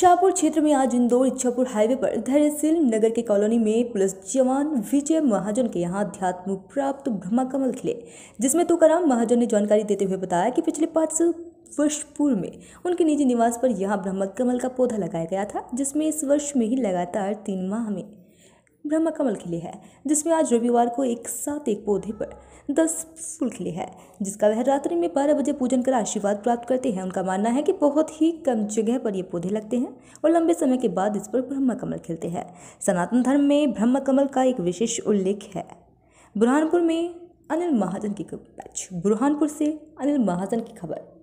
शाहपुर क्षेत्र में आज इंदौर इच्छापुर हाईवे पर धैर्यशील नगर के कॉलोनी में पुलिस जवान विजय महाजन के यहाँ अध्यात्म प्राप्त ब्रह्मा कमल खिले जिसमें तुकाराम महाजन ने जानकारी देते हुए बताया कि पिछले पाँच सौ वर्ष पूर्व में उनके निजी निवास पर यहाँ ब्रह्मा कमल का पौधा लगाया गया था जिसमें इस वर्ष में ही लगातार तीन माह में ब्रह्म कमल खिले हैं जिसमें आज रविवार को एक साथ एक पौधे पर दस फूल खिले हैं जिसका वह रात्रि में बारह बजे पूजन कर आशीर्वाद प्राप्त करते हैं उनका मानना है कि बहुत ही कम जगह पर ये पौधे लगते हैं और लंबे समय के बाद इस पर ब्रह्म कमल खिलते हैं सनातन धर्म में ब्रह्म कमल का एक विशेष उल्लेख है बुरहानपुर में अनिल महाजन की बैच बुरहानपुर से अनिल महाजन की खबर